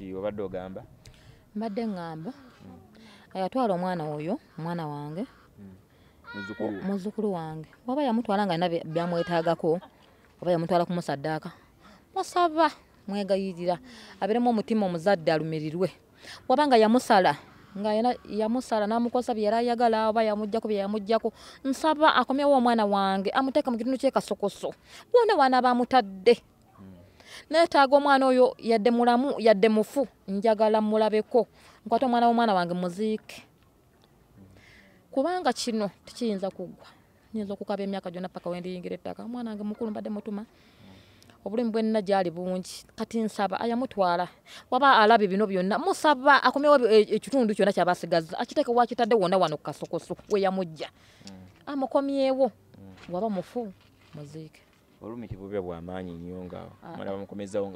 ki obadde ogamba mbadde ŋŋamba hmm. yatwala omwana oyo omwana wange hmm. muzukulu wange oba yamutwala nga ina byamwetaagako oba yamutwala kumusaddaaka musaba mwegayirira abiremu omutima omuzadde alumirirwe waba nga yamusala nga yamusala namukosa byeyali ayagala oba yamugjako byeyamugjako nsaba akomyewo omwana wange amuteeka mu kitundu kyekasokoso bona wana bamutadde neetaaga omwana oyo yadde mulamu yadde mufu njagala mulabeko nkwata omwana womwana wange muziike kubanga kino tekiyinza kugwa nyinza okukaba emyaka gyona paka wendiyingira ettaka omwana wange mukulu mbadde mutuma obulimi bwenna gyali bungi kati nsaba ayamutwala waba alaba bino byonna musaba akomewo e, e, ekitundu kyona kyabasigaza akiteeke wakitadde wona wano kukasokoso weyamujja mm. amukomyewo waba mufu muziike olumi kibubya bwamaanyi nnyo ngaomwana bamukomezawo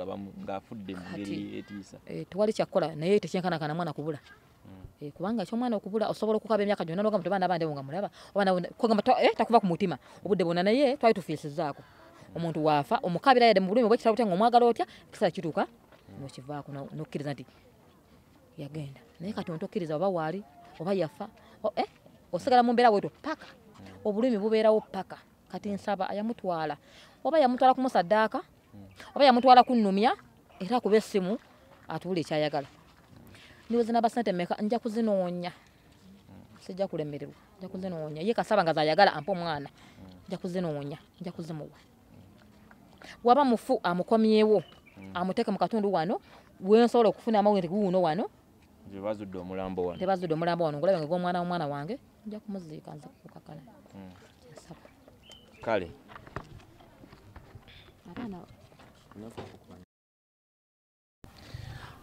nga afudde mungeri etiisa tewali kyakkola naye tekyenkana kana mwana kubula hmm. eh, kubanga kyomwana okubula osobola okukaba emyaka gyona nogamba tebaana bandiwo nga mulaba obanagamba eh, takuva ku mutima obudde bwona naye twali tufiisizaako hmm. omuntu waafa omukabira yade mu bulumi oba ekitabo tya nga omwagala otya ekisala kituuka nokivaako nokkiriza nti yagenda naye kati ontokkiriza oba waali oba yafa eh, osigala mumbeera wetwo paka hmm. obulumi bubeerawo paka kati nsaba yamutwala oba yamutwala kumusaddaaka oba yamutwala kunumya era akuba essimu atuula ekyayagala niwezinaba sente meka nja kuzinoonya sijja kulemererwa nja kuzinoonya ye kasaba nga zayagala ampa omwana nja kuzinoonya nja kuzimuwa waba mufu amukomyewo amuteeke mu katundu wano wensobola okufuna amawendi guuno wano tebazudde omulambo wano tebazudde omulambo wano ngulabe nga gomwana womwana wange nja kumuziika nzakukakala hmm. kale mm.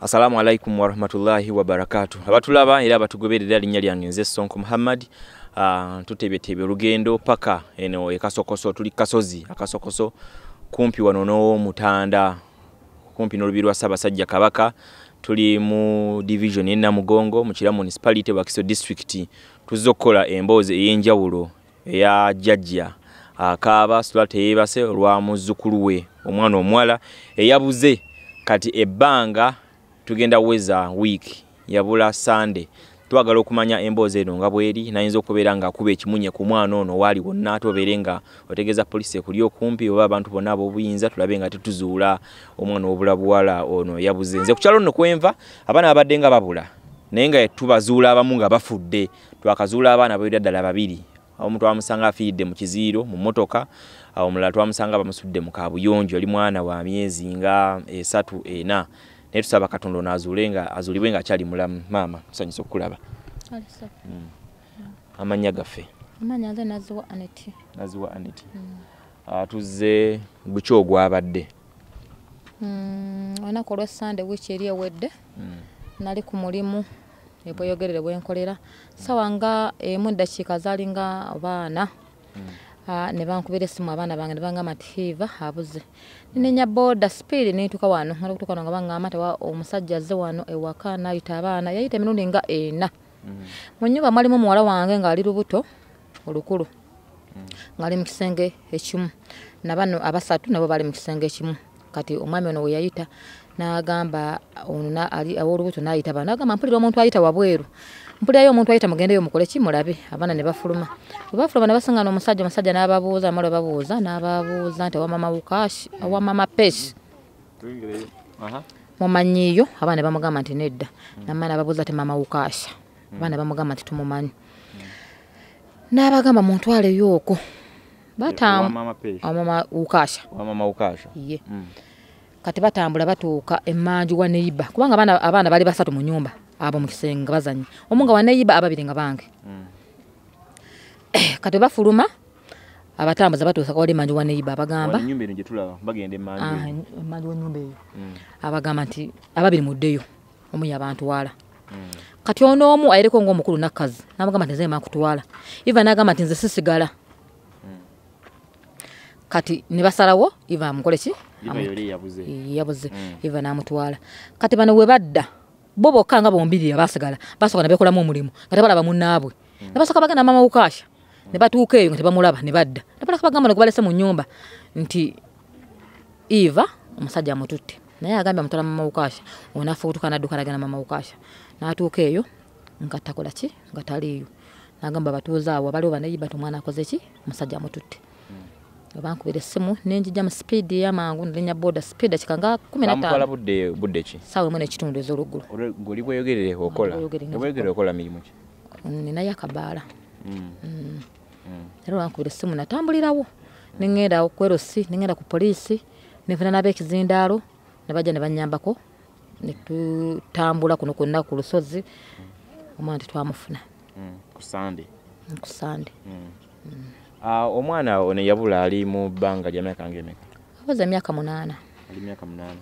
assalaamu alaikum warahmatullahi wabarakatu abatulaba era abatugoberera linnya lyange nze sonko muhammad uh, tutebyetebya olugendo paka eno ekasokoso tuli kasozi akasokoso kumpi wano n'owomutanda kumpi n'olubiri lwa ssaabasajja kabaka tuli mu division enamugongo mukira municipality wakiso district tuzza okukola emboozi ey'enjawulo eya jajja akaaba sula teyeebase olwa muzzukulu we omwana omuwala eyabuze kati ebbanga tugenda weza wiiki yabula sande twagala okumanya emboozi eno nga bweri nayinza okubeera ngaakuba ekimunye ku mwana ono waali wonna tobeere nga otegeeza poliisi ekuli okumpi oba abantu bonna ab'obuyinza tulabe nga tetuzuula omwana obula buwala ono yabuze nze kukyalo nno kwenva abaana babadde nga babula naye nga tubazuula abamu nga bafudde twakazuula abaana bawerira ddala babiri omuntu amusanga afiidde mu kiziiro mu motoka omulala twamusanga bamusudde mu kabuyonjo ali mwana wa myezi nga esatu ena naye tusaba katonda onoazuule nga azuulibwe nga akyali mulamu maama tusanyusa okukulaba mm. amanya gaffe naziwa anet mm. ah, tuzze guki ogwabadde mm, olunaku olwesande wiiki eri ewedde nali ku mulimu bweyogerere bwenkolera sawa nga emu eh, edakiika zaali nga baana hmm. ah, ne bankubira essimu abaana bange ne bangamba nti hiva abuze ninenya boda speed nituka wano alokutuka wano nga bangamba ti omusajja azze wano ewaka nayita abaana yayita emirundi nga ena hmm. mu nyumba mwalimu muwala wange ng'ali lubuto olukulu hmm. ng'ali mu kisenge ekimu nabano abasatu nabo bali mu kisenge ekimu kati omwami ono weyayita nagamba owolubuto nayita bana nagamba mpulira omuntu ayita wabweru mpulirayo omuntu ayita mugendeyo mukole ki mulabe abaana ne bafuluma webafuluma ne basangana omusajja omusajja n'ababuuza amala webabuuza n'ababuuza nti owamama wukashi owamama pesi mumanyiiyo abaana ne bamugamba nti nedda namaa nababuuza ti mama wukasha abaana ne bamugamba nti tumumanyi n'abagamba muntwaleyo okwo batamu omama wukasha omama wukasha ye yeah. mm. kati batambula batuuka emmanju wa neiba kubanga abaana bali basatu mu nyumba abo mukisenga bazanye omunga wa neiba ababiri nga bange mm. kati bafuluma abatambuza batuusa kawali manju wa neiba abagamba emanju e ah, e wenyumba eyo mm. abagamba nti ababiri muddeyo omuyi abantwala mm. kati ono omu ayireko ngaomukulu nakazi namugamba ti nze mankutwala iva nagamba nti nze sisigala kati nebasalawo iva mukoleki yabuze hmm. iva namutwala kati bano webadda bo bokka nga bombiri abasigala basoka nebekolamu omulimu nga tebalaba munaabwe hmm. nebasoka bagenda mama wukasha nebatuuka hmm. eyo nga tebamulaba nebadda nebalakabagamba nogubalese mu nyumba nti iva omusajja amututte naye agambye amutwala mama wukasha onafe otukana dukanagana mama wukasha natuuka eyo nga takolaki nga taliyo nagamba batuuza awo abaliwo baneyibatu omwana akozeki omusajja amututte bankubira essimu nenjija mu sipiidi yamangu nlinya boda sipiidi akika nga kumi natanobudde ki saawa emu nekitundu ezoluggulu oli bweyogerere okolaoyogere okola mirimu ki ninayo akabaala mm. mm. mm. era bankubira essimu natambulirawo nengenda kwerosi nengenda ku poliisi nefuna nabekizindaalo nebajja nebanyambako netutambula kuno kwonna ku lusozi omwana tetwamufuna kusande kusande Ah, omwana ono yabula ali mu bbanga lya myaka ngemeka abaza emyaka munaana ali myaka munaana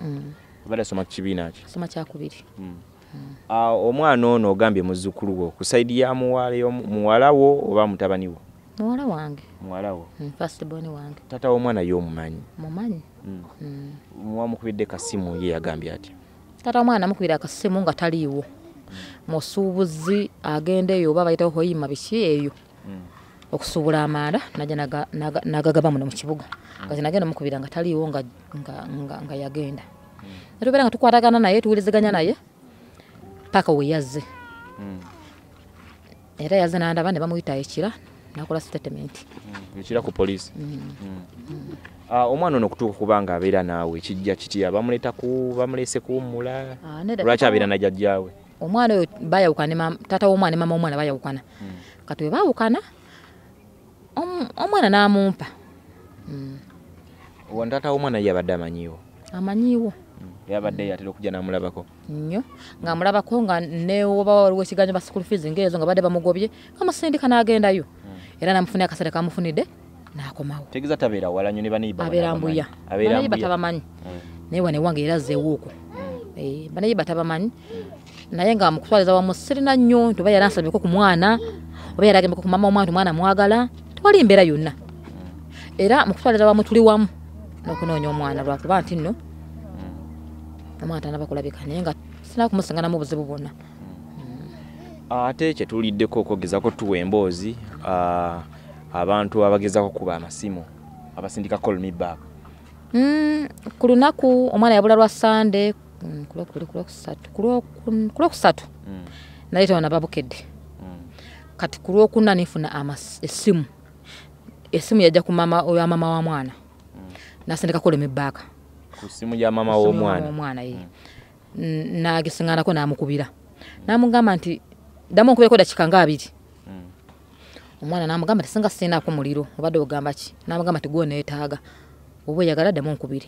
obadde mm. asoma kukibiina kyo soma kyakubiri mm. Mm. Ah, omwana ono ogambye muzzukulu wo ku saidi ya muwalawo oba mutabani wo muwala wange muwalawo first born wange tata womwana ye omumanyi mumanyi wamukubidde kasimu ye yagambye atya tata omwana amukubira akasimu nga taliiwo musuubuzi agendaeyo oba bayitaho kuyima biki eyo okusuubula amaala naja nagagaba muno mukibuga kati nagenda mukubira nga taliiwo nga yagenda netubeera nga tukwatagana naye tuwulizaganya naye paka weyaze hmm. era yaze nandaba nebamuyita ekira nakola statementi hmm, ekira ku polisi hmm. ah, omwana ono okutuuka kubanga abeera naawe ekijja kitya bamuleta bamulese kuwumula ah, lwaki abeera najajjaawe omwana oyo bayawukana tata womwana ne mama omwana bayawukana kati webawukana omwana namumpa hmm. wantata omwana yabadde amanyiwo amanyiwo hmm. yabadde hmm. yatera okuja namulabako nyo ngaamulabako nga newobawaliwo esiganyo basukul fees ngaezo nga badde bamugobye gamusindika nagendayo era namufunire akasere kamufunidde nakomawo tegeza tabeera wala nyo nebanayibaabeera mbuya banayiba tabamanyi naye wane wange era zeewooku eh, banayiba tabamanyi naye nga mukutwaliza wamu sirina nnyo ntioba yali ansabeko ku mwana oba yali agembeko ku mama omwana ti omwana mwagala tewali mbeera yonna era mukutwalira wamu tuli wamu nokunoonya omwana lwakuba nti nno omwana tanaba kulabika naye nga sinakumusanganamu obuzibu bwonna ate kyetuliddeko okwogezako tuwa emboozi abantu abagezako kuba amasimu abasindika callmebak mm, ku lunaku omwana yabula lwa sande mm, ku lwokusatu mm. naleetawanababukedde kati ku lwokuna nefuna essimu esimu yajja ku mama oyo mama wa mwana mm. nasindika kuleme baka ku simu ya mama wa mwana mwana yee mm. na gisingana ko namukubira namungamba nti damu kubeko da chikanga abiri mm. omwana namugamba tisinga sina ko muliro obado ogamba ki namugamba ti gone etaga obwo yagala damu kubire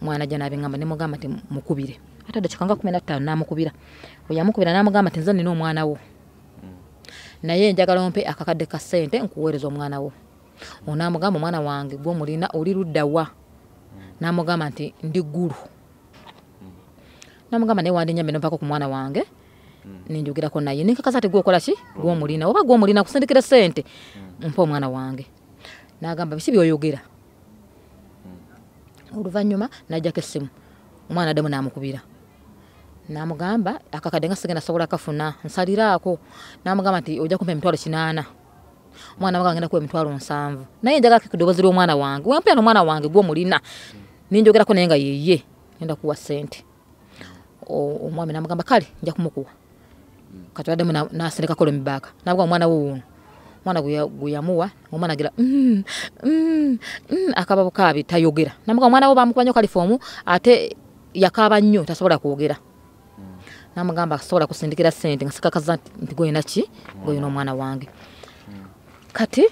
mwana jana abingamba nemugamba ti mukubire hata da chikanga 15 namukubira oyamukubira namugamba ti nzani no mwana wo naye njagala ompe akakade ka sente nkuwereza omwana wo onamugamba omwana wange gwe omulina oli luddawa namugamba nti ndi gulu namugamba naye wandi nyamino mpaka ku mwana wange ninjogerako naye ninkakasa ti gwokolaki gwomulina oba gwomulina kusindikira sente mpa omwana wange nagamba bisi byoyogera oluvanyuma najako esimu omwana ddemu namukubira namugamba akakade nga sigenda sobola kafuna nsaliraako namugamba nti ojja kumpa emitwalo kinaana omwana wange agenda kuwa emitwalo nsanvu naye njagala kekudoobozi lwomwana wange wempeya nomwana wange gwomulina ninjogerako naye nga yeye genda kuwa sente omwami namugamba kale nja kumukuwa kati baddemu nasendekakola emibaaka nabuga omwana wowuno omwana gweyamuwa omwana gira akababukaabi tayogera namuga omwana wo bamukuba nyo kalifoomu ate yakaaba nnyo tasobola kwogera namugamba asobola kusindikira sente nga sikakaza nti gwenaki gweyina omwana wange mm. kati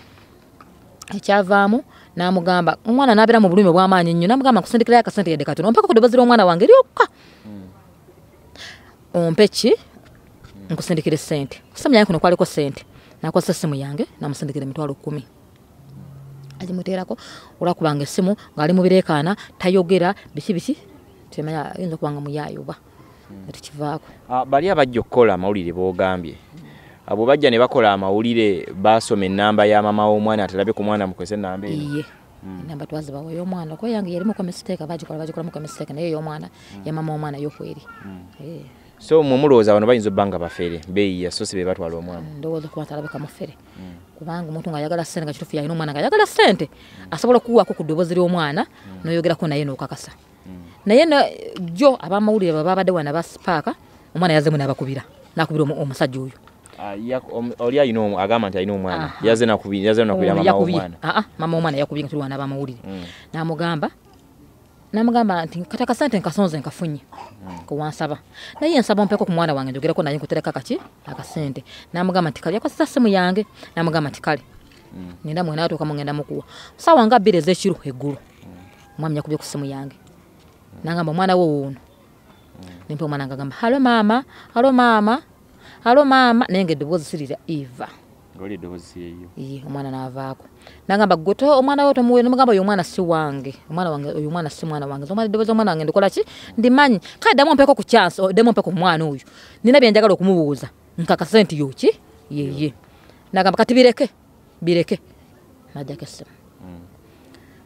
ekyavaamu namugamba omwana nabeera mubulumi bwamaanyi nyo namugamba nkusindikirayo akasente yadde katono ompeko kudobazira omwana wange eryokka hmm. ompe ki nkusindikira sente kusimu yange kuno kwaliko sente nakozesa esimu yange namusindikira emitwalo kumi agimuteerako olwakubanga esimu ngaali mubireekaana tayogera biki biki tmanya ayinza okubanga muyayuba hmm. etukivaako ah, bali abajja okukola amawulire bogambye abo bajja ne bakola amawulire basoma enamba ya mama w'omwana atalabe ku mwana mukozesa enamba hmm. eyo enamba twazibawa ey'omwana okuba yange yalimu komisiteeka bagikola bagikolamu komisiteeka naye ey'omwana ya mama w'omwana yokweri hmm. so mwe mulowooza bano bayinza obbanga bafere beeyiya so si be batwala omwana hmm, ndowooza kuba talabeka mufere kubanga omuntu nga ayagala sente nga kitufu yayina omwana nga ayagala sente asobola okuwaako ku ddoboozi ly'omwana n'oyogerako naye n'okakasa naye jjo abamawulire bwe babadde wana ba sipaaka omwana yazemu n'abakubira n'akubira omusajja oyo Ah, oli ayina agamba nti alina omwana yazenakubyamama omwana yakubye tulwana bamawulire hmm. namugamba namugamba nti katakasente nkasonze nkafunye hmm. kuwansaba naye nsaba mpeko kumwana wange njogereko naye nkutereka kaki akasente namugamba nti kali yakozesa simu yange namugamba nti kali hmm. nenda mwena atuka mugenda mukuwa sawa nga bbiri ezekiro eggulu mwami yakubye ku simu yange nagamba omwana wo wuno nimpe omwana nga gamba halo maama halo maama alo maama nayenga edoboozi sirira eva omwana navaako nagamba gwete omwana we tomuwe nmugamba oyo omwana si wange omwana wange oyo omwana si mwana wange omwana edoboozi omwana wange ndikolaki ndimanyi kale damu mpeko ku chanse oh, damu mpeko omwana oyo nina byenjagala okumubuuza nkakasa nti yoki yeye nagamba kati bireke bireke najaku esimu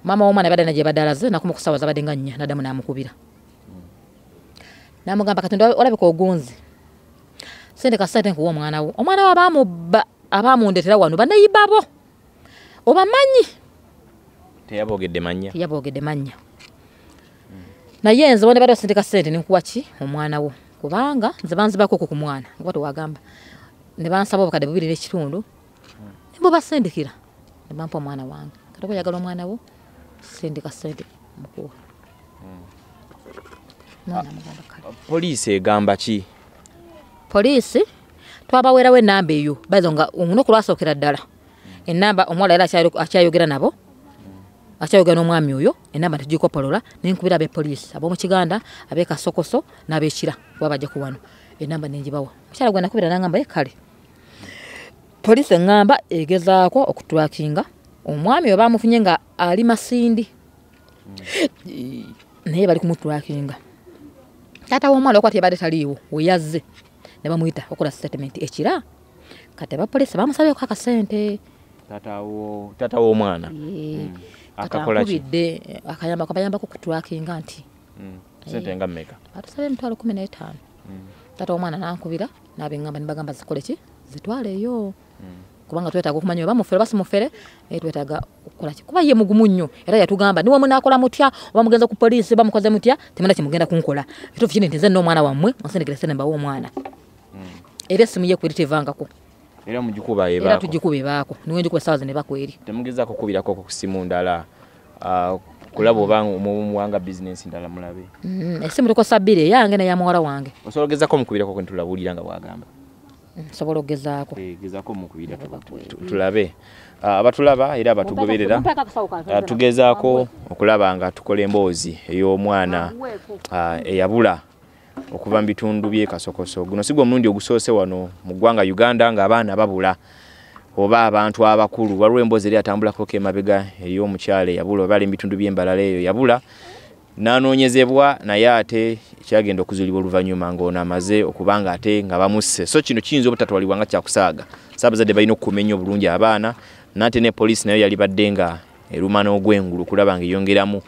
mama mm. womwana bada najebadalaze nakumukusawaza badenga nnya nadamu namukubira mm. namugamba kati olabika ogunzi sente kasente nkuwa omwana wo omwana wo abamundetera wano banayibabo obamanyi teyabogedde manya naye nze bona bata basindika sente nenkuwa ki omwana wo kubanga nze banzibakoko ku mwana kuba tewagamba nebansaba obukadde bubiri nekitundu nimba basindikira nebampa omwana wange kati okuyagala omwana wo sindika sente mukuwa mm. poliisi egamba ki poliisi twabaweerawo enamba eyo baiza nga olina um, okulwasookera ddala enamba omuwala yali akyayogera nabo akyayogera n'omwami oyo enamba ntigikopolola nenkubira abepoliisi abomukiganda abekasokoso nabekira kuba bajaku wano enamba nenjibawa mukyala gwe nakubira nagamba ye kale poliisi eŋŋamba egezaako okutrakinga omwami oyo bamufunye nga ali masindi naye bali kumutrakinga taata w'omwala okwa tebadde taliiwo weyazze nebamuyita okola statement ekira kati abapolisi bamusabyeko akasente tata womwana akakubidde kabayambako okutrakinga nti atusabye emitwalo kumi netaano tata womwana nankubira nabeamba nibagamba zikoleki zitwaleyo kubanga twetaaga okumanya bamufere basimufere twetaaga okukolaki kuba ye mugumu nnyo era yatugamba niwe munakola mutya oba mugenza ku polisi bamukoze mutya temana kimugenda kunkola etufukine nti nze nomwana wammwe onsendegere senembawo omwana era esimu ye kweri tevangako era mugikuba ebaako era tugikuba ebaako niwe njikuba saawa zine bakweri temugezaako kubirako ku simu ndala ah, kulaba oba omuwanga bizinesi ndala mulabe mm, esimu tukosa bbiri eyange neya muwala wange osobola ogezaako mukubirako ntulabulira nga bwagamba mm, nsobola ogezaako eh, gezaako mukubira tulabe ah, abatulaba era abatugoberera ah, tugezaako okulaba nga tukola emboozi ey'omwana eyabula uh, okuva mbitundu byekasokoso guno sigwa mulundi ogusose wano mugwanga Uganda nga abaana babula oba abantu abakulu walwe mbozi atambula ko ke mabega eyo omukyale yabula bali mbitundu byembalale eyo yabula nanonyezebwa naye ate kyagenda okuzulibwa oluvannyuma ng'ono amaze okubanga ate nga bamusse so kino kiyinza obutatwalibwa nga kyakusaaga sabazadde balina okukumenya obulungi abaana nate ne poliisi nayo yalibadde nga eruma n'ogwengulu okulaba ng'eyongeramu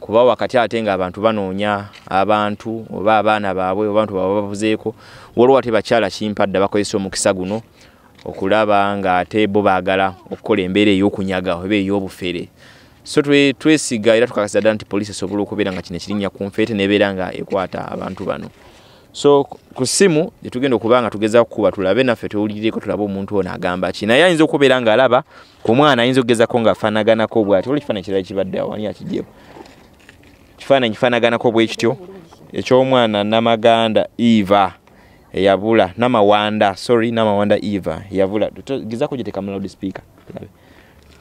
kuba wakati ate nga abantu banoonya abantu oba abaana baabwe abantu baba bavuzeeko waliwo ate bakyala kimpadde bakozesa omukisa guno okulaba nga ate bo baagala okukola embeera ey'okunyaga oba ey'obufere so twesiga era tukakasiza ddala nti poliisi esobola okubeera nga kino ekirinnya ku nfeete nebeera nga ekwata abantu bano so ku ssimu tetugenda okuba nga tugeza kukuba tulabe naffe tewuliriko tulabe omuntu ono agamba ki naye ayinza okubeera ng'alaba ku mwana ayinza okugezako ng'afaanaganako bwati oli kifaananyi kirala kibadde awaniakigyeko kifaananyi kifaanaganako bwe kityo ekyomwana namaganda eva eyabula namawanda sorry namawanda eva yabula gizako gyeteka mu loudspeaker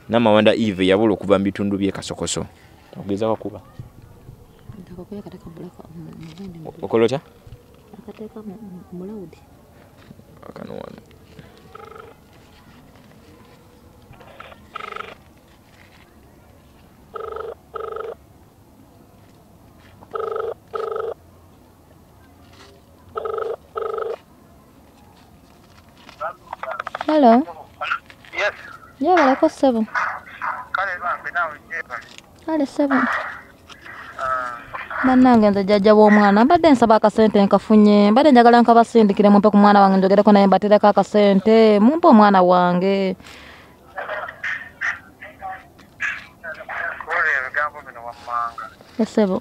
namawanda eva eyabula okuva mu bitundu by'e kasokoso ogezako kuba okola otya akateeka mu loudi akanowano Allô? Yes. Yeah, voilà quoi, c'est bon. Allez, c'est bon. bannange nze jajjawo omwana mbadde nsaba akasente nkafunye mbadde njagala nkabasindikire mumpe ku mwana wange njogereko naye mbatereko akasente mumpe omwana wange esebo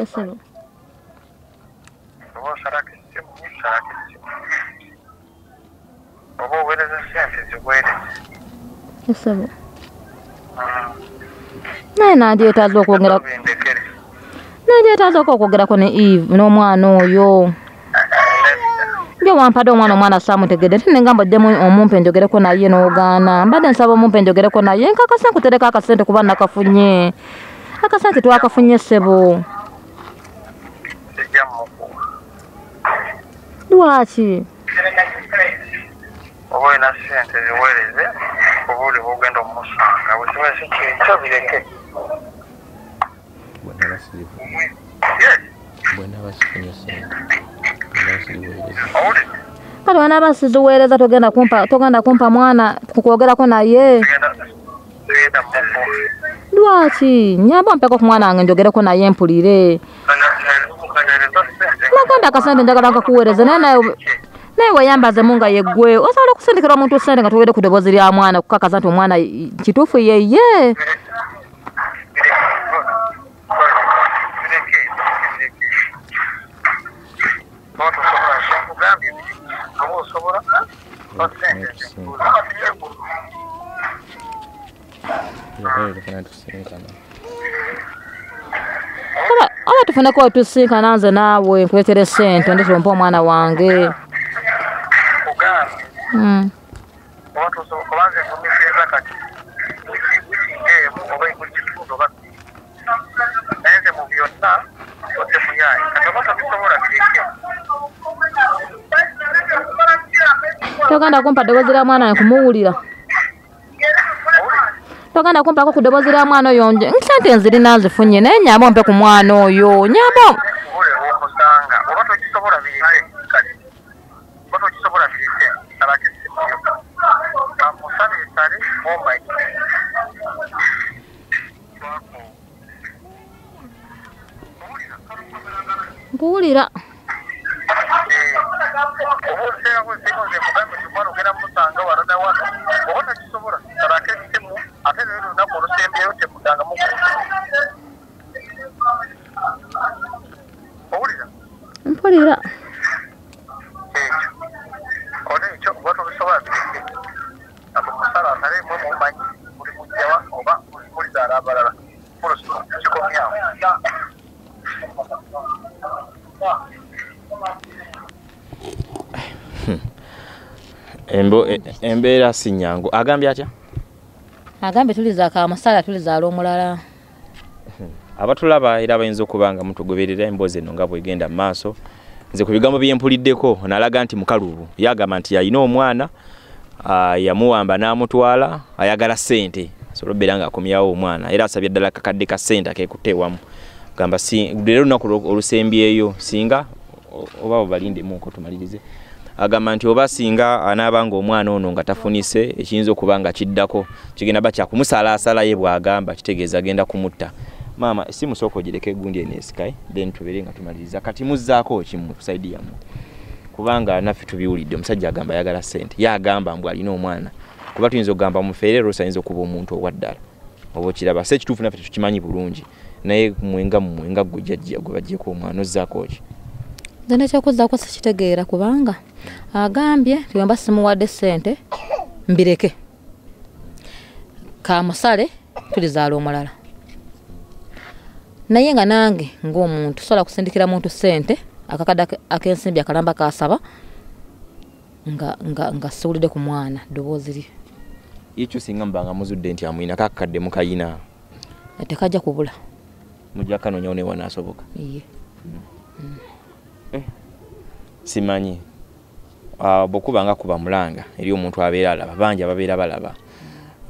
esebo Yes, sir. Uh, na na dia ta zoko ngira. Na dia ta zoko kugira kone Eve no mwana oyo. Ndio wampa do mwana mwana samu tegede tine ngamba demo omumpe njogere ko na yeno ogana. Mbade nsaba omumpe njogere ko na yenka kasa kutereka akasente kubanna kafunye. Akasente twa kafunye sebo. Duachi. Yeah. obuyina sente ziweereze obuuli bugenda omusanga bwekimesi kyekyo bireke kati wenaba siziweereza togenda kumpa mwana kukwogerako naye lwaki nyamba mpeko ku mwana wange njogereko naye mpulire nagambe akasente njagala nkakuweereza naye naye naye weyambaze munga yeggwe osobola okusindikira omuntu sente nga towere kudoboozi lya mwana okukakasa nti omwana kituufu yeye oba tufunekootusinkananze naawe nkuletera esente ndi tumpa omwana wange Mm. toganda kumpa ddoboozi la mwana nkumuwulira toganda kumpako ku ddoboozi la mwana oyo nsente nzirina nzifunye naye nyamba ompe ku mwana oyo nyamba பூலிரா embeera si nyangu agambye atya agambye tulizaka amasala tulizaala omulala abatulaba era bayinza okuba nga mutugoberera emboozi eno nga bwegenda mu maaso nze ku bigambo byempuliddeko nalaga nti mukalubu yagamba nti yalina omwana yamuwamba n'amutwala ayagala ssente asobole obeera nga akomyawo omwana era asabya ddala kakadde ka ssente akekuttewamu gamba leero lunaku olusembyeyo singa oba obalindemuko tumalirize agamba nti oba singa anaaba ng'omwana ono nga tafunise ekiyinza okuba nga kiddako kigenda ba kyakumusalaasalaye bw'agamba kitegeeza agenda kumutta maama si musooka ogireke egundi enesikaye then tubere nga tumaliriza kati muzzaako kimu kusaidi yamu kubanga naffe tubiwulidde omusajja agamba ayagala sente yagamba mbu alina omwana kuba tuyinza okugamba mufeere rosi ayinza okuba omuntu owaddala oba okiraba si ekituufu naffe tetukimanyi bulungi naye mwenga mumwenga gwe jajja gwe baggyeko omwana ozzaako ki nzenekyokuzaako sikitegeera kubanga agambye tiwemba simuwadde sente mbireke kamusale tulizaala omulala naye nga nange ngaomuntu sobola kusindikira muntu sente akakada akensimbi akalamba kasaba nga siwulidde ku mwana ddoboozi lye ekyo singa mubanga muzudde nti amwina kakkadde mukayina tekajja kubula mujja kanonyawo newanasoboka iye mm. mm. Eh. simanyi ah, bwekubanga kuba mulanga eri omuntu abeera alaba bangi ababeera balaba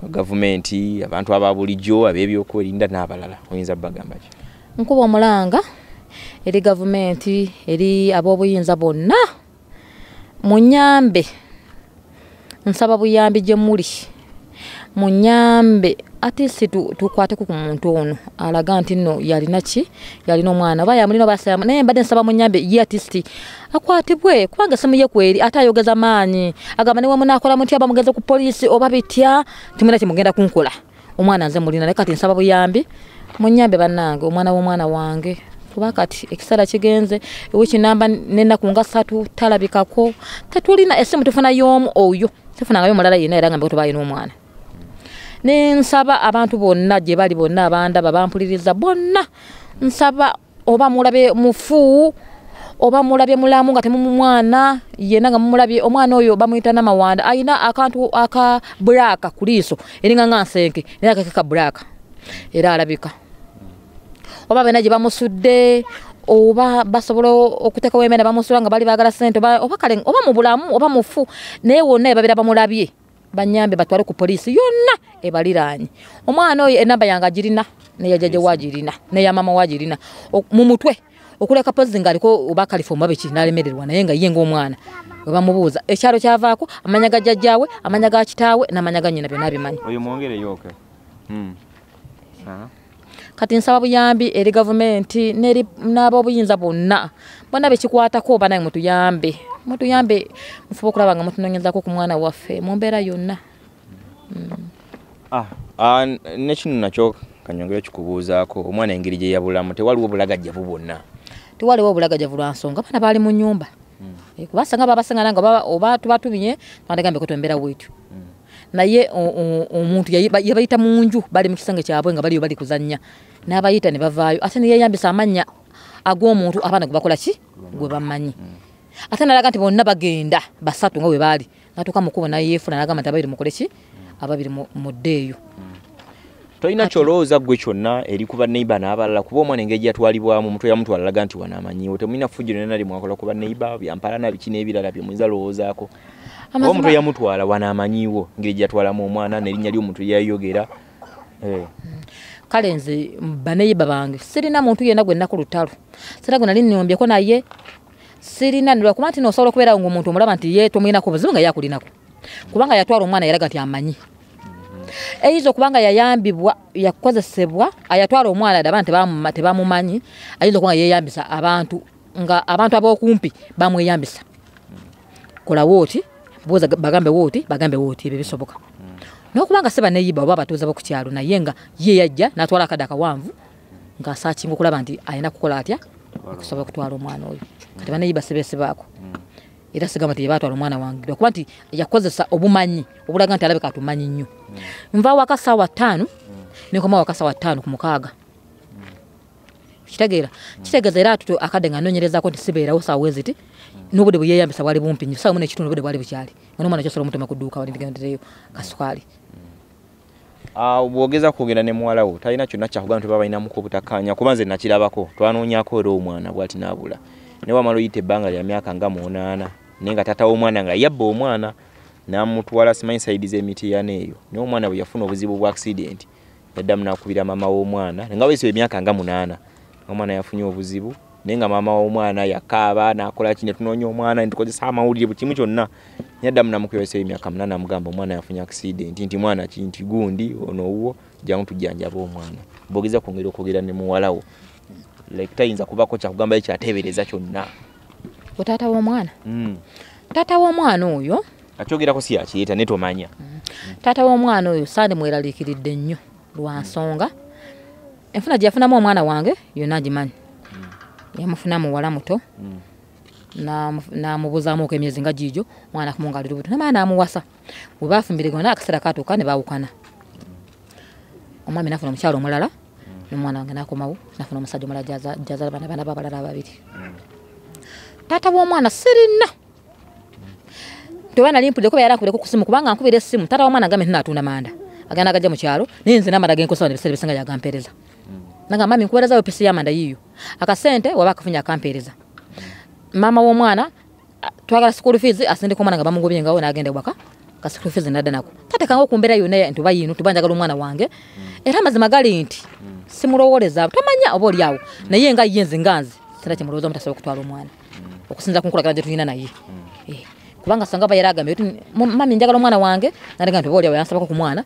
gavumenti abantu aba bulijjo abebyokwerinda n'abalala oyinza bagamba ki nkuba omulanga eri gavumenti eri ab'obuyinza bonna munyambe nsaba buyambi gye muli munyambe atisi tukwate ku muntu ono alaga nti nno yalina ki yalina omwana baya mulino basalama naye mbadde nsaba munyambe ye atisiti akwatibwe kubanga simu ye kweri ate ayogeza maanyi agamba niwe munakola mutya bamugeze ku poliisi oba bitya timuna kimugenda kunkola omwana nze mulina naye kati nsaba buyambi munyambe bannange omwana w'omwana wange kuba kati ekisala kigenze ewekinamba nenaku nga satu talabikako tetulina esimu tufuna yomu oyo tufunangayo omulala yena era nga mbeko tubayina omwana nensaba abantu bonna gye bali bonna abandaba bampuliriza bonna nsaba oba mulabe mufu oba mulabye mulamu nga temumu mwana yena nga mumulabye omwana oyo bamwita namawanda ayina akantu aka bulaaka ku liiso eringanga nsenke naye akakeka bulaaka era alabika oba bena gye bamusudde oba basobola okutekawo emena bamusula nga bali bagala sente oba kale oba mubulamu oba mufu naye wonna ebabira bamulabye banyambe batwale ku poliisi yonna ebaliranye omwana oyo enamba yange agirina neyajaja wagirina neyamama wagirina mu mutwe okuleka posi nga aliko obakalifomu babeki nalemererwa naye nga yenga omwana webamubuuza ekyalo kyavaako amanya ga jjajjaawe amanya ga kitaawe namanya ga nyina byona bimanyi hmm. kati nsaba buyambi eri gavumenti neri n'abobuyinza bonna bona bekikwatako oba naye mutuyambe mutuyambe mufuba okulaba nga mutunonyezaku ku mwana waffe mu mbeera yonna mm. Ah. Ah, nekino nakyo kanyongeyo kikubuuzaako omwana engeri gye yabulamu tewaliwo obulagajjavu bwonna tewaliwo obulagajjavu lwansonga abaana baali mu nyumba hmm. eh, kubasanga babasangana nga oba tubatumye bandagambe ko tembeera weetyo hmm. naye omuntu yabayita mu nju bali mu kisange kyabwe nga baliyo bali kuzannya n'abayita ne bavaayo ate neyeyambisa amannya ag'omuntu abaana gwe bakola ki gwe bamanyi hmm. ate nalaga nti bonna bagenda basatu nga we baali natuuka mukubo nayeefuna nagamba nti abayiri mukole ki ababiri muddeeyo tolina kyolowooza gwe kyonna erikubaneiba n'abalala kuba omwana engeri gyatwalibwamu omuntu yamutwalalaga nti wanaamanyiwo temulina fujiro nenalimwakola kuba neiba byampalana biki n'ebirala byemuyinza lowoozaako oba omuntu yamutwala wanaamanyiiwo engeri gyatwalamu omwana nerinnya lyomuntu lyayogera eh. kale nze baneiba bange sirina muntu yenna gwenna ku lutalo sirina gwe nali nombyeko naye sirina nlwakuba nti nosobola okubeerao ngaomuntu omulaba nti ye tomwinaku buzibu nga yakulinaku kubanga yatwala omwana yalaga ti amanyi eyinza okubanga yayambibwa yakozesebwa ayatwala omwana daba tebamumanyi ayinza okubanga yeyambisa abantu nga abantu abokumpi bamweyambisa kolawo oti bagambewo oti bagambewo oti ebyo bisoboka nokubanga sebaneyiba oba abatuuza bokukyalo naye nga yeyajja natwala akada akawanvu nga asakinga okulaba nti ayina kukola atya okusobola okutwala omwana oyo kati baneyiba sebesebaako hmm. era sigamba tiyebatwala omwana wange lwakuba nti yakozesa obumanyi obulaga nti alabeka tumanyi nnyo mm. nvawaka saawa ttaano mm. nekomawaka saawa ttaano ku mukaaga mm. kitegeera kitegeeza era tuto akadde nga nonyerezaako nti sibeerawo saawa eziti nobudde bweyeyambisa bwali bumpi nyo saawa munekitundu obudde bwali bukyali nga nomwana kyosobola omutuma ku dduuka walindigendereyo kasukaali bwogeza kwogera ne muwalawo talina kyonna kyakugana tuba balinamuku obutakkaanya kuba nze nakirabako twanoonyako era omwana bwati naabula newamala oyita ebbanga lya myaka nga munaana naye nga tata womwana nga yabba omwana namutwala simanyi saidi zemiti yana eyo naye omwana bwe yafuna obuzibu bwa accident yaddamu nakubira mama womwana nga weso emyaka nga munaana omwana yafunye obuzibu naye nga mama womwana yakaaba nakola ki netunoonya omwana netukozesa amawulire bu kimu kyonna yaddamu namukebesa emyaka munaana namugamba omwana yafunye accident nti mwana kinti gundi ono owo jangu tujjanjaba omwana bogeza kwongera okwogera ne muwalawo like tayinza kubako kyakugambayo kyatebereza kyonna ku taata w'omwana mm. taata w'omwana oyo akyogerako si yakiyita naye tomanya mm, taata w'omwana oyo sandi mweraliikiridde nnyo lwansonga mm. enfuna gye yafunamu omwana wange yonna agimanyi yamufuna muwala muto namubuzaamuku emyezi nga giijo mwana kumungalira buto namaana namuwasa webafumbire gona akaseera katuuka nebawukana omwami nafuna omukyalo omulala nomwana wange nakomawo nafuna omusajja omulala jazala bana bana babalala babiri taata w'omwana sirina tobanali mpuddeko bayali akubireko ku simu kubanga nkubira essimu taata w'omwana agambe ntinatunda manda agenda gajja mu kyalo naye nze namanda genkosaba nebiseera bisinga yagampeereza naga mami nkubereza wepesi yamanda yiyo akasente waba akafunya akampeereza maama w'omwana twagala sikulu fiizi asindika omwana nga bamugubyengawo nagenda waka kasikulu fiizi nadda nako tatekanga okumbeera yona ntuba yinu tuba njagala omwana wange era amazima gali nti simulowoleza tomanya oba oliawo naye nga yenze nga nze sina kimulowooza omutasobola okutwala omwana okusinza kunkolagana gye tulina naye eh, kubanga sanga aba yaragambye ti mami njagala omwana wange nategaa ti boolyawo yansabako ku mwana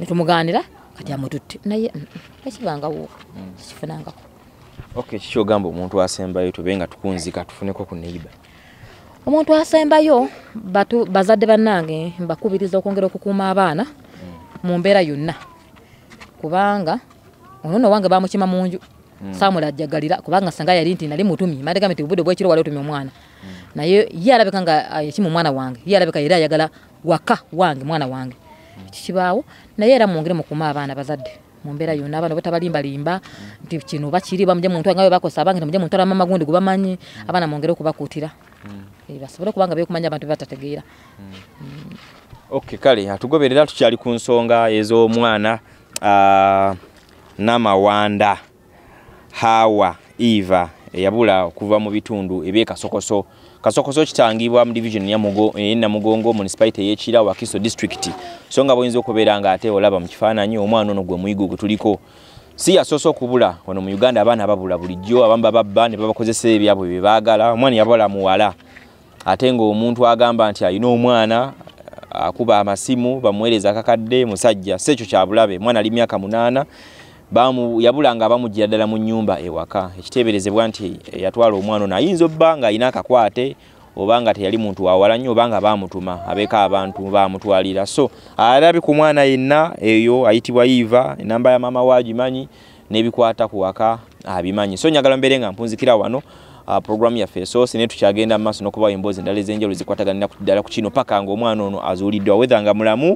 netumuganira kati amututte naye mm, mm, ekibangawo mm. kifunangako ok kiki ogamba omuntu asembayo tube nga tukunzika tufuneko ku neiba omuntu asembayo bazadde bannange mbakubiriza okwongera okukuuma abaana mu mbeera yonna kubanga onoona owange bamukima munju Mm. samuel ajagalira kubanga sanga yali nti nali mutumi maateka mti obudde bwekiro wali otumye omwana mm. naye ye alabika nga kimu eh, mwana wange ye alabika era ayagala waka wange mwana wange mm. kikibaawo naye era mwongere mukuma abaana bazadde mumbeera yona abana batabalimbalimba nti kino bakiri bamuja muntu ngawe bakosa bange namuja muntu alama amagundi gubamanyi abaana mwongere okubakuutira eh, basobole kubanga bekumanya abantu bebatategeera oky kale atugoberera tukyali ku nsonga ez'omwana ah, namawanda hawa eva eyabula okuva mu bitundu ebyekasokoso kasokoso kitangibwa mu division yenamugongo eh, municipality yekira wakiso district so nga boyinza okubeera nga ate olaba mu kifaananyi omwana ono gwe muyigo gwe tuliko si yasoose okubula wano mu uganda abaana babula bulijjo abamu bababba ne babakozesa ebyabwe byebaagala omwana yabala muwala ate ngaomuntu agamba nti alina omwana akuba amasimu bamuweereza akakadde musajja si ekyo kyabulabe mwana ali myaka munaana yabulanga abamugira ddala mu nyumba ewaka ekiteeberezebwa nti eh, yatwala omwana ono ayinza obba nga ayina akakwate oba nga teyali muntu wawala nnyo obanga bamutuma abeeko abantu bamutwalira so alabi ku mwana yenna eyo ayitibwa yiva enamba ya maama waagimanyi n'ebikwata ku waka abimanyi so nyagala mbeere nga mpunzikira wano ah, programu yaffe esoose naye tukyagenda mu maaso n'okubawa emboozi endala ez'enjalo zikwataganira ddala ku kino paka ng'omwana ono azuuliddwa wetha nga mulamu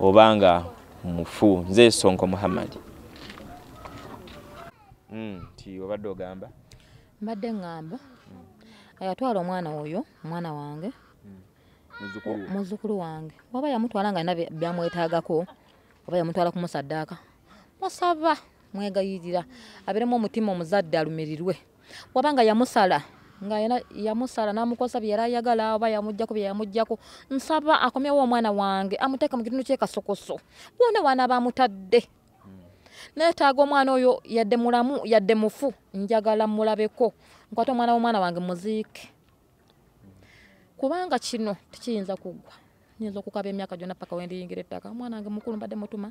obanga mufu nze sonko muhammadi nti mm, obadde ogamba mbadde ngamba yatwala omwana oyo omwana wange mm, muzukulu wange oba yamutwala nga ina byamwetagako oba yamutwala kumusadaaka musaba mwegayirira abiremu omutima omuzadde alumirirwe waba nga yamusala nga yamusala namukosa byeyali ayagala oba yamujjako byeyamujjako nsaba akomyewo omwana wange amuteeka mu kitundu kyekasokoso bona baana bamutadde neetaaga omwana oyo yadde mulamu yadde mufu njagala mulabeko nkwate omwana womwana wange muziike kubanga kino tekiyinza kuggwa nyinza okukaba emyaka gyona paka wendiyingira ettaka omwana wange mukulu mbadde mutuma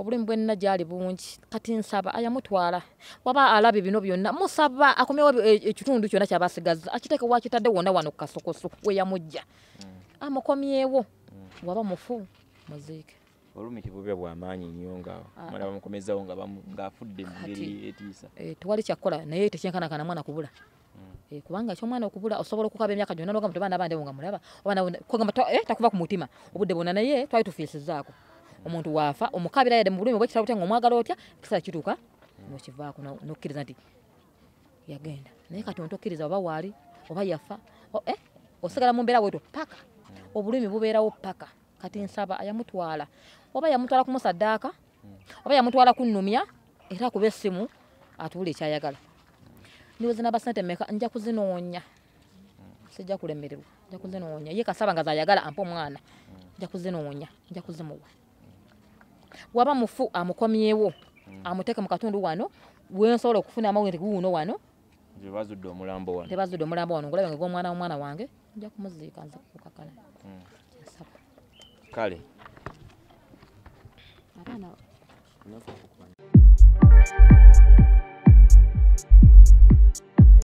obulimu bwenna gyali bungi kati nsaba ayamutwala waba alabe bino byonna musaba akomewo e, ekitundu kyona kyabasigaza akiteeke wakitadde wonna wano kukasokoso weyamujja mm. amukomyewo waba mufu muziike olumi kibubya bwamaanyi nnyo nga omwana ah. bamukomezawo nga afudde mungeri etiisa eh, tewali kyakkola naye tekyenkanakana mwana kubula hmm. eh, kubanga kyomwana okubula osobola okukaba emyaka gyona nogambatbaana abandi bo nga mulaba obanatakuva eh, ku mutima obudde bwona naye twali tufiisizaako hmm. omuntu waafa omukabira yade mubulumi obwekitabo tya nga omwagala otya ekiseera kituuka nokivaako nokkiriza nti yagenda naye kati ontu okkiriza oba waali oba yafa osigala mumbeerawo etyo paka hmm. obulumi bubeerawo paka kati nsaba ayamutwala oba yamutwala kumusaddaaka oba yamutwala kunumya era akuba esimu atuula ekyayagala ndiweze naba sente meka nja kuzinoonya sijja kulemererwa nja kuzinoonya ye kasaba nga zayagala ampa omwana nja kuzinoonya nja kuzimuwa waba mufu amukomyewo amuteeke mu katundu wano wensobola okufuna amawuri guuno wano tebazudde omulambo wano tebazudde omulambo wano ngulabe nga gw'omwana w'omwana wange nja kumuziika nzakukakala hmm. kale からの。